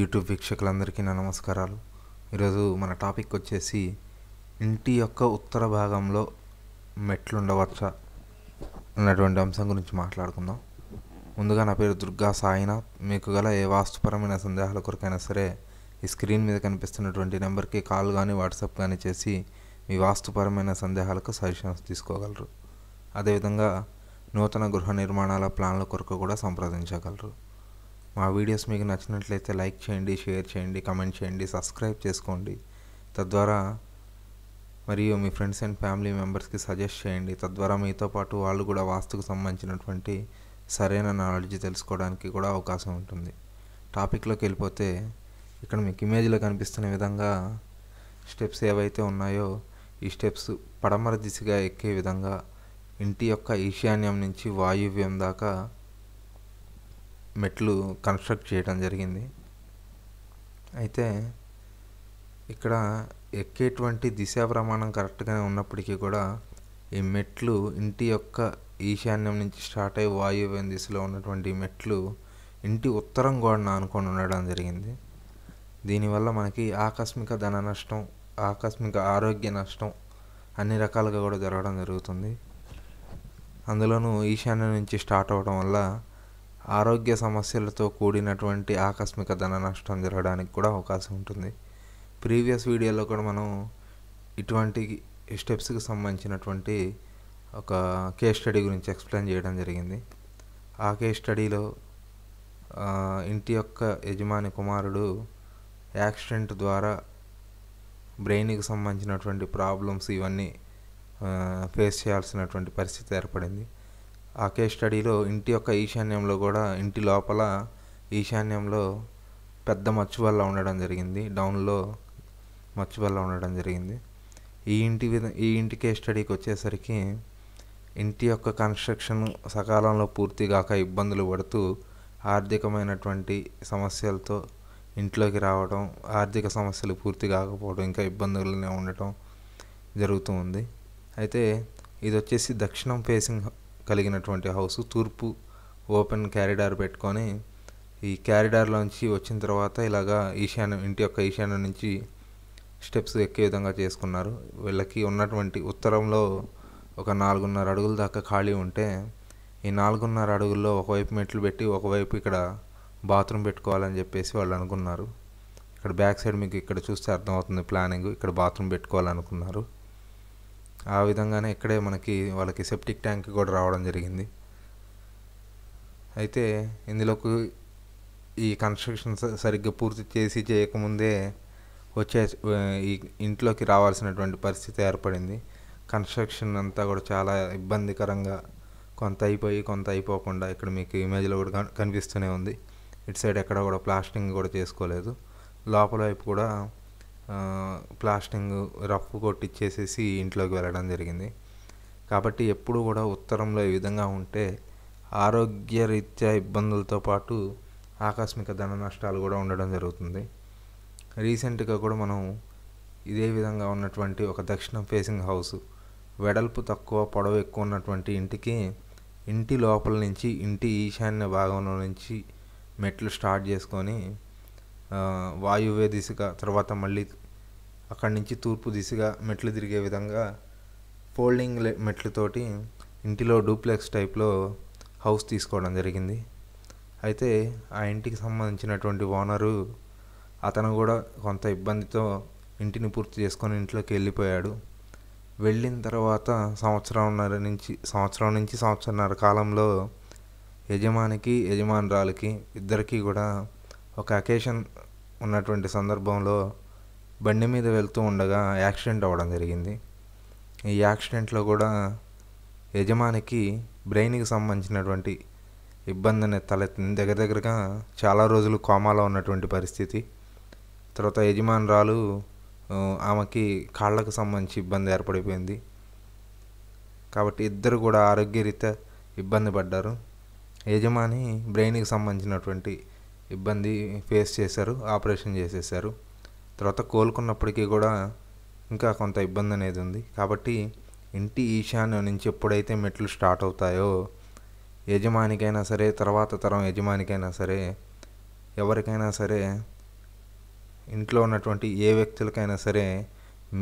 YouTube వీక్షకులందరికీ నా నమస్కారాలు ఈరోజు మన టాపిక్ వచ్చేసి ఇంటి యొక్క ఉత్తర భాగంలో మెట్లు ఉండవచ్చా అన్నటువంటి అంశం గురించి మాట్లాడుకుందాం ముందుగా నా పేరు దుర్గా సాయినాథ్ మీకు గల ఏ వాస్తుపరమైన సందేహాల కొరకైనా సరే ఈ స్క్రీన్ మీద కనిపిస్తున్నటువంటి నెంబర్కి కాల్ కానీ వాట్సాప్ కానీ చేసి మీ వాస్తుపరమైన సందేహాలకు సజెషన్స్ తీసుకోగలరు అదేవిధంగా నూతన గృహ నిర్మాణాల ప్లాన్ల కొరకు కూడా సంప్రదించగలరు మా వీడియోస్ మీకు నచ్చినట్లయితే లైక్ చేయండి షేర్ చేయండి కమెంట్ చేయండి సబ్స్క్రైబ్ చేసుకోండి తద్వారా మరియు మీ ఫ్రెండ్స్ అండ్ ఫ్యామిలీ మెంబర్స్కి సజెస్ట్ చేయండి తద్వారా మీతో పాటు వాళ్ళు కూడా వాస్తుకు సంబంధించినటువంటి సరైన నాలెడ్జ్ తెలుసుకోవడానికి కూడా అవకాశం ఉంటుంది టాపిక్లోకి వెళ్ళిపోతే ఇక్కడ మీకు ఇమేజ్లో కనిపిస్తున్న విధంగా స్టెప్స్ ఏవైతే ఉన్నాయో ఈ స్టెప్స్ పడమర దిశగా ఎక్కే విధంగా ఇంటి యొక్క ఈశాన్యం నుంచి వాయువ్యం దాకా మెట్లు కన్స్ట్రక్ట్ చేయడం జరిగింది అయితే ఇక్కడ ఎక్కేటువంటి దిశా ప్రమాణం కరెక్ట్గానే ఉన్నప్పటికీ కూడా ఈ మెట్లు ఇంటి యొక్క ఈశాన్యం నుంచి స్టార్ట్ అయ్యి వాయువ్యం దిశలో ఉన్నటువంటి మెట్లు ఇంటి ఉత్తరం గోడన అనుకొని ఉండడం జరిగింది దీనివల్ల మనకి ఆకస్మిక ధన నష్టం ఆకస్మిక ఆరోగ్య నష్టం అన్ని రకాలుగా కూడా జరగడం జరుగుతుంది అందులోనూ ఈశాన్యం నుంచి స్టార్ట్ అవ్వడం వల్ల ఆరోగ్య సమస్యలతో కూడినటువంటి ఆకస్మిక ధన నష్టం జరగడానికి కూడా అవకాశం ఉంటుంది ప్రీవియస్ వీడియోలో కూడా మనం ఇటువంటి స్టెప్స్కి సంబంధించినటువంటి ఒక కేస్ స్టడీ గురించి ఎక్స్ప్లెయిన్ చేయడం జరిగింది ఆ కేస్ స్టడీలో ఇంటి యొక్క యజమాని కుమారుడు యాక్సిడెంట్ ద్వారా బ్రెయిన్కి సంబంధించినటువంటి ప్రాబ్లమ్స్ ఇవన్నీ ఫేస్ చేయాల్సినటువంటి పరిస్థితి ఏర్పడింది ఆ కేస్ స్టడీలో ఇంటి యొక్క ఈశాన్యంలో కూడా ఇంటి లోపల ఈశాన్యంలో పెద్ద మచ్చు వల్ల ఉండడం జరిగింది డౌన్లో మచ్చు వల్ల ఉండడం జరిగింది ఈ ఇంటి విధ ఈ ఇంటి కేస్ స్టడీకి వచ్చేసరికి ఇంటి యొక్క కన్స్ట్రక్షన్ సకాలంలో పూర్తి కాక ఇబ్బందులు పడుతూ ఆర్థికమైనటువంటి సమస్యలతో ఇంట్లోకి రావడం ఆర్థిక సమస్యలు పూర్తి కాకపోవడం ఇంకా ఇబ్బందులనే ఉండటం జరుగుతూ ఉంది అయితే ఇది వచ్చేసి దక్షిణం ఫేసింగ్ కలిగినటువంటి హౌస్ తూర్పు ఓపెన్ క్యారిడార్ పెట్టుకొని ఈ క్యారిడార్లోంచి వచ్చిన తర్వాత ఇలాగా ఈశాన్యం ఇంటి యొక్క ఈశాన్యం నుంచి స్టెప్స్ ఎక్కే విధంగా చేసుకున్నారు వీళ్ళకి ఉన్నటువంటి ఉత్తరంలో ఒక నాలుగున్నర అడుగుల దాకా ఖాళీ ఉంటే ఈ నాలుగున్నర అడుగుల్లో ఒకవైపు మెట్లు పెట్టి ఒకవైపు ఇక్కడ బాత్రూమ్ పెట్టుకోవాలని చెప్పేసి వాళ్ళు అనుకున్నారు ఇక్కడ బ్యాక్ సైడ్ మీకు ఇక్కడ చూస్తే అర్థమవుతుంది ప్లానింగ్ ఇక్కడ బాత్రూమ్ పెట్టుకోవాలనుకున్నారు ఆ విధంగానే ఇక్కడే మనకి వాళ్ళకి సెప్టిక్ ట్యాంక్ కూడా రావడం జరిగింది అయితే ఇందులోకి ఈ కన్స్ట్రక్షన్ సరిగ్గా పూర్తి చేసి చేయకముందే వచ్చే ఈ ఇంట్లోకి రావాల్సినటువంటి పరిస్థితి ఏర్పడింది కన్స్ట్రక్షన్ అంతా కూడా చాలా ఇబ్బందికరంగా కొంత అయిపోయి కొంత అయిపోకుండా ఇక్కడ మీకు ఇమేజ్లో కూడా కనిపిస్తూనే ఉంది ఇటు సైడ్ ఎక్కడ కూడా ప్లాస్టింగ్ కూడా చేసుకోలేదు లోపల వైపు కూడా ప్లాస్టింగ్ రఫ్ కొట్టిచ్చేసేసి ఇంట్లోకి వెళ్ళడం జరిగింది కాబట్టి ఎప్పుడు కూడా ఉత్తరంలో ఈ విధంగా ఉంటే ఆరోగ్యరీత్యా ఇబ్బందులతో పాటు ఆకస్మిక ధన నష్టాలు కూడా ఉండడం జరుగుతుంది రీసెంట్గా కూడా మనం ఇదే విధంగా ఉన్నటువంటి ఒక దక్షిణం ఫేసింగ్ హౌస్ వెడల్పు తక్కువ పొడవు ఎక్కువ ఉన్నటువంటి ఇంటికి ఇంటి లోపల నుంచి ఇంటి ఈశాన్య భాగంలో నుంచి మెట్లు స్టార్ట్ చేసుకొని వాయువ్య దిశగా తర్వాత మళ్ళీ అక్కడి నుంచి తూర్పు దిశగా మెట్లు తిరిగే విధంగా ఫోల్డింగ్ మెట్లతోటి ఇంటిలో డూప్లెక్స్ టైప్లో హౌస్ తీసుకోవడం జరిగింది అయితే ఆ ఇంటికి సంబంధించినటువంటి ఓనరు అతను కూడా కొంత ఇబ్బందితో ఇంటిని పూర్తి చేసుకొని ఇంట్లోకి వెళ్ళిపోయాడు వెళ్ళిన తర్వాత సంవత్సరంన్నర నుంచి సంవత్సరం నుంచి సంవత్సరంన్నర కాలంలో యజమానికి యజమానురాలకి ఇద్దరికీ కూడా ఒక అకేషన్ ఉన్నటువంటి సందర్భంలో బండి మీద వెళ్తూ ఉండగా యాక్సిడెంట్ అవ్వడం జరిగింది ఈ యాక్సిడెంట్లో కూడా యజమానికి బ్రెయిన్కి సంబంధించినటువంటి ఇబ్బంది అనేది తలెత్తింది దగ్గర దగ్గరగా చాలా రోజులు కోమాలో ఉన్నటువంటి పరిస్థితి తర్వాత యజమానురాలు ఆమెకి కాళ్ళకు సంబంధించి ఇబ్బంది ఏర్పడిపోయింది కాబట్టి ఇద్దరు కూడా ఆరోగ్యరీత్యా ఇబ్బంది పడ్డారు యజమాని బ్రెయిన్కి సంబంధించినటువంటి ఇబ్బంది ఫేస్ చేశారు ఆపరేషన్ చేసేసారు తర్వాత కోలుకున్నప్పటికీ కూడా ఇంకా కొంత ఇబ్బంది అనేది ఉంది కాబట్టి ఇంటి ఈశాన్యం నుంచి ఎప్పుడైతే మెట్లు స్టార్ట్ అవుతాయో యజమానికైనా సరే తర్వాత తరం యజమానికైనా సరే ఎవరికైనా సరే ఇంట్లో ఉన్నటువంటి ఏ వ్యక్తులకైనా సరే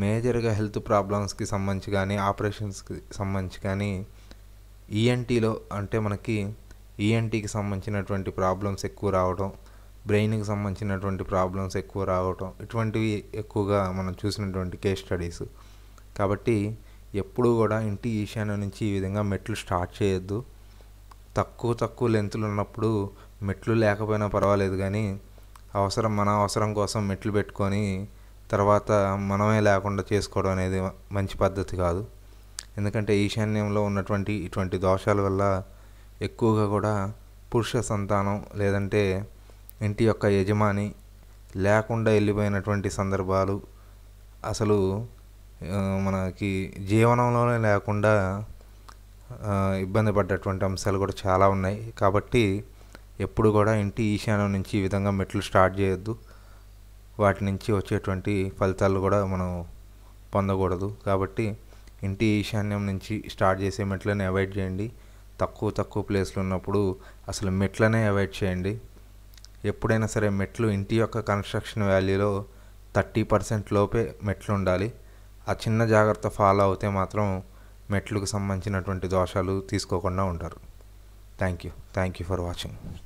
మేజర్గా హెల్త్ ప్రాబ్లమ్స్కి సంబంధించి కానీ ఆపరేషన్స్కి సంబంధించి కానీ ఈఎన్టీలో e అంటే మనకి ఈఎన్టీకి e సంబంధించినటువంటి ప్రాబ్లమ్స్ ఎక్కువ రావడం బ్రెయిన్కి సంబంధించినటువంటి ప్రాబ్లమ్స్ ఎక్కువ రావటం ఇటువంటివి ఎక్కువగా మనం చూసినటువంటి కేస్ స్టడీస్ కాబట్టి ఎప్పుడూ కూడా ఇంటి ఈశాన్య నుంచి ఈ విధంగా మెట్లు స్టార్ట్ చేయొద్దు తక్కువ తక్కువ లెంతులు ఉన్నప్పుడు మెట్లు లేకపోయినా పర్వాలేదు కానీ అవసరం మన అవసరం కోసం మెట్లు పెట్టుకొని తర్వాత మనమే లేకుండా చేసుకోవడం అనేది మంచి పద్ధతి కాదు ఎందుకంటే ఈశాన్యంలో ఉన్నటువంటి ఇటువంటి దోషాల వల్ల ఎక్కువగా కూడా పురుష సంతానం లేదంటే ఇంటి యొక్క యజమాని లేకుండా వెళ్ళిపోయినటువంటి సందర్భాలు అసలు మనకి జీవనంలోనే లేకుండా ఇబ్బంది పడ్డటువంటి అంశాలు కూడా చాలా ఉన్నాయి కాబట్టి ఎప్పుడు కూడా ఇంటి ఈశాన్యం నుంచి ఈ విధంగా మెట్లు స్టార్ట్ చేయొద్దు వాటి నుంచి వచ్చేటువంటి ఫలితాలు కూడా మనం పొందకూడదు కాబట్టి ఇంటి ఈశాన్యం నుంచి స్టార్ట్ చేసే మెట్లని అవాయిడ్ చేయండి తక్కువ తక్కువ ప్లేస్లు ఉన్నప్పుడు అసలు మెట్లనే అవాయిడ్ చేయండి ఎప్పుడైనా సరే మెట్లు ఇంటి యొక్క కన్స్ట్రక్షన్ వ్యాల్యూలో థర్టీ పర్సెంట్ లోపే మెట్లు ఉండాలి ఆ చిన్న జాగ్రత్త ఫాలో అవుతే మాత్రం మెట్లకు సంబంధించినటువంటి దోషాలు తీసుకోకుండా ఉంటారు thank you thank you for watching